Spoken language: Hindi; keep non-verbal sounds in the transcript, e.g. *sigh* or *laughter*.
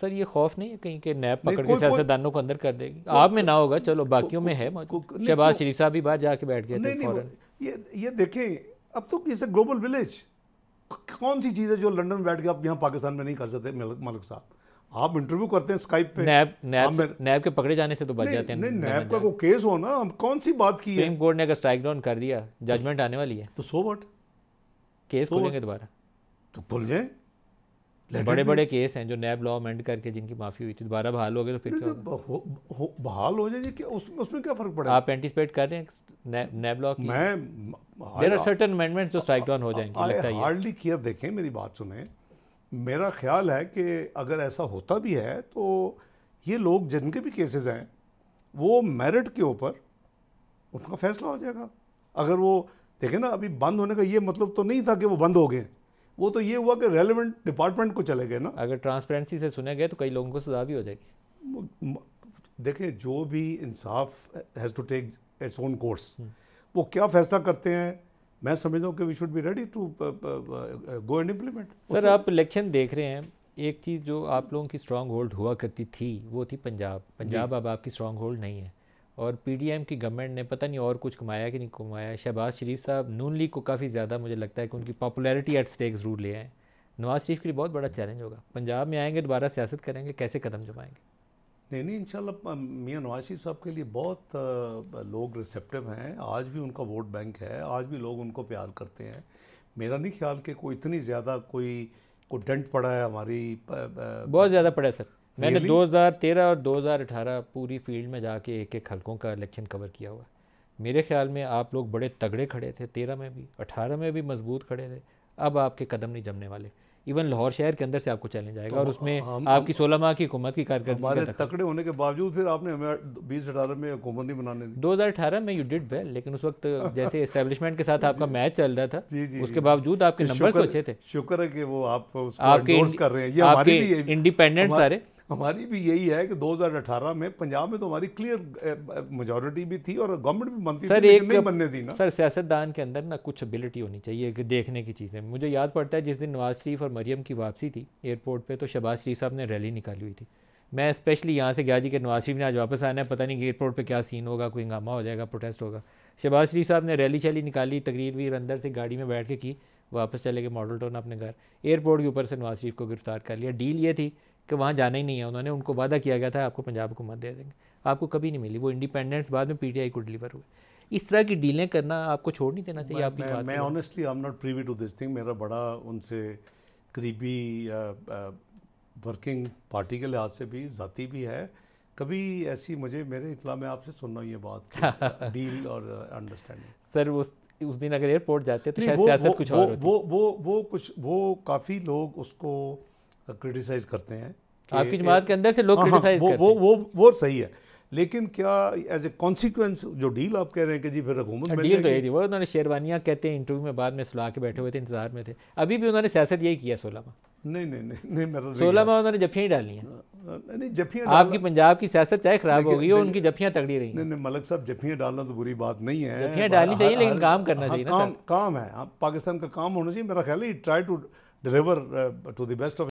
सर ये खौफ नहीं है कहीं के नैब पकड़ के सियासतदानों को अंदर कर देगी आप में ना होगा चलो बाकियों में है शहबाज तो- शरीफ साहब भी बाहर जाके बैठ गए थे ये ये देखें अब तो इसे ग्लोबल विलेज कौन सी चीज़ है जो लंदन में बैठ के आप यहाँ पाकिस्तान में नहीं कर सकते मलिक साहब आप इंटरव्यू करते हैं स्काइप पे नैब नैब नैब के पकड़े जाने से तो बच जाते हैं नहीं नैब का कोई केस हो ना कौन सी बात की सुप्रीम कोर्ट ने अगर स्ट्राइक डाउन कर दिया जजमेंट अच्छा। आने वाली है तो सो वट केस खोलेंगे दोबारा तो खुल जाए बड़े बड़े केस हैं जो नैब लॉ अमेंड करके जिनकी माफ़ी हुई थी दोबारा बहाल हो गए तो फिर क्या तो बहाल हो जाएगी क्या उसमें उसमें क्या फ़र्क पड़ा आप एंटिसपेट कर रहे हैं नैब लॉ की मैं देर आर सर्टन अमेंडमेंट्स जो स्ट्राइक डाउन हो जाएंगे लगता है हार्डली किया देखें मेरी बात सुने मेरा ख्याल है कि अगर ऐसा होता भी है तो ये लोग जिनके भी केसेस हैं वो मेरिट के ऊपर उनका फैसला हो जाएगा अगर वो देखें ना अभी बंद होने का ये मतलब तो नहीं था कि वो बंद हो गए वो तो ये हुआ कि रेलिवेंट डिपार्टमेंट को चले गए ना अगर ट्रांसपेरेंसी से सुने गए तो कई लोगों को सजा भी हो जाएगी देखिए जो भी इंसाफ has to take its own course वो क्या फैसला करते हैं मैं समझता हूँ कि we should be ready to go and implement sir आप इलेक्शन देख रहे हैं एक चीज़ जो आप लोगों की स्ट्रांग होल्ड हुआ करती थी वो थी पंजाब पंजाब अब आपकी स्ट्रांग होल्ड नहीं है और पीडीएम की गवर्नमेंट ने पता नहीं और कुछ कमाया कि नहीं कमाया शहबाज शरीफ साहब नून लीग को काफ़ी ज़्यादा मुझे लगता है कि उनकी पॉपुलैरिटी एट स्टेक ज़रूर ले आएँ नवाज़ शरीफ के लिए बहुत बड़ा चैलेंज होगा पंजाब में आएंगे दोबारा सियासत करेंगे कैसे कदम जमाएंगे नहीं नहीं इंशाल्लाह मियाँ नवाज शरीफ साहब के लिए बहुत लोग रिसेप्टिव हैं आज भी उनका वोट बैंक है आज भी लोग उनको प्यार करते हैं मेरा नहीं ख्याल कि कोई इतनी ज़्यादा कोई को डेंट पड़ा है हमारी बहुत ज़्यादा पड़ा है सर मैंने हज़ार 2013 और 2018 पूरी फील्ड में जाके एक एक हलकों का इलेक्शन कवर किया हुआ मेरे ख्याल में आप लोग बड़े तगड़े खड़े थे तेरह में भी अठारह में भी मजबूत खड़े थे अब आपके कदम नहीं जमने वाले इवन लाहौर शहर के अंदर से आपको चैलेंज आएगा तो और उसमें आपकी सोलह माह की हुकूमत की कारकर्दगी तकड़े होने के बावजूद फिर आपने हमें बीस अठारह में हुकूमत नहीं बनाने दी दो हज़ार अठारह में यू डिड वेल लेकिन उस वक्त *laughs* जैसे इस्टेब्लिशमेंट के साथ आपका मैच चल रहा था जी, जी, उसके बावजूद आपके नंबर तो, तो अच्छे थे शुक्र है कि वो आप आपके कर रहे हैं इंडिपेंडेंट सारे हमारी भी यही है कि 2018 में पंजाब में तो हमारी क्लियर मेजोरिटी भी थी और गवर्नमेंट भी बनती सर थी एक नहीं बनने दी ना सर सियासतदान के अंदर ना कुछ एबिलिटी होनी चाहिए कि देखने की चीज़ें मुझे याद पड़ता है जिस दिन नवाज़ शरीफ और मरियम की वापसी थी एयरपोर्ट पर तो शबाज शरीफ साहब ने रैली निकाली हुई थी मैं स्पेशली यहाँ से गया जी कि नवाज शरीफ ने आज वापस आना है पता नहीं एयरपोर्ट पर क्या सीन होगा कोई हंगामा हो जाएगा प्रोटेस्ट होगा शहबाज शरीफ साहब ने रैली शैली निकाली तकरीर वीर अंदर से गाड़ी में बैठ के की वापस चले गए मॉडल टाउन अपने घर एयरपोर्ट के ऊपर से नवाज शरीफ को गिरफ्तार कर लिया डील ये थी कि वहाँ जाना ही नहीं है उन्होंने उनको वादा किया गया था आपको पंजाब हुकूमत दे देंगे आपको कभी नहीं मिली वो इंडिपेंडेंस बाद में पीटीआई को डिलीवर हुए इस तरह की डीलें करना आपको छोड़ नहीं देना चाहिए आपकी बात मैं honestly I am not privy to this thing मेरा बड़ा उनसे करीबी वर्किंग पार्टी के लिहाज से भी ज़ाती भी है कभी ऐसी मुझे मेरे इतला में आपसे सुनना ये बात डील *laughs* और अंडरस्टैंडिंग सर वो उस दिन अगर एयरपोर्ट जाते तो शायद सियासत कुछ और होती। वो वो वो कुछ वो काफ़ी लोग उसको क्रिटिसाइज करते हैं आपकी जमात के अंदर से लोग क्रिटिसाइज हाँ, हाँ, करते वो, वो वो वो सही है लेकिन क्या एज ए कॉन्सिक्वेंस जो डील आप कह रहे हैं कि जी फिर हुकूमत डील हाँ, तो यही थी वो उन्होंने शेरवानियाँ कहते हैं इंटरव्यू में बाद में सुला के बैठे हुए थे इंतजार में थे अभी भी उन्होंने सियासत यही किया सोलह माह नहीं नहीं नहीं मेरा तो सोलह माह उन्होंने जफियाँ ही डाली हैं नहीं आपकी पंजाब की सियासत चाहे खराब हो गई हो उनकी जफियाँ तगड़ी रही नहीं नहीं मलक साहब जफियाँ डालना तो बुरी बात नहीं है जफियाँ डालनी चाहिए लेकिन काम करना हाँ, चाहिए काम काम है हाँ, पाकिस्तान का काम होना चाहिए मेरा ख्याल try to deliver to the best of